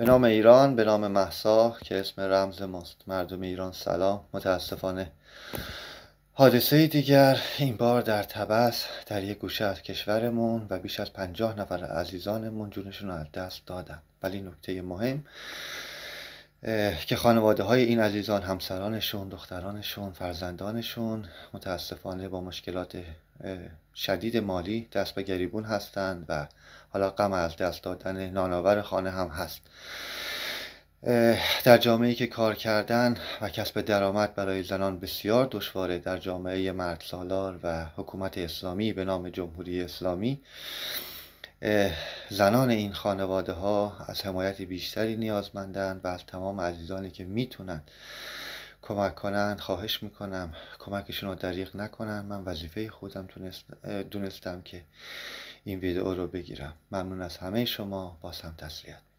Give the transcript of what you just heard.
به نام ایران به نام محسا که اسم رمز ماست مردم ایران سلام متاسفانه حادثه دیگر این بار در تبس در یک گوشه از کشورمون و بیش از پنجاه نفر عزیزانمون جونشون رو از دست دادن ولی نکته مهم که خانواده های این عزیزان همسرانشون دخترانشون فرزندانشون متاسفانه با مشکلات شدید مالی دست به گریبون هستند و حالا غم از دست دادن نانآور خانه هم هست در جامعه که کار کردن و کسب درآمد برای زنان بسیار دشواره در جامعه سالار و حکومت اسلامی به نام جمهوری اسلامی زنان این خانواده ها از حمایت بیشتری نیازمندند و از تمام عزیزانی که میتونند کمک کنن خواهش میکنم کمکشون رو دریغ نکنن من وظیفه خودم دونستم که این ویدئو رو بگیرم ممنون از همه شما با هم تسلیت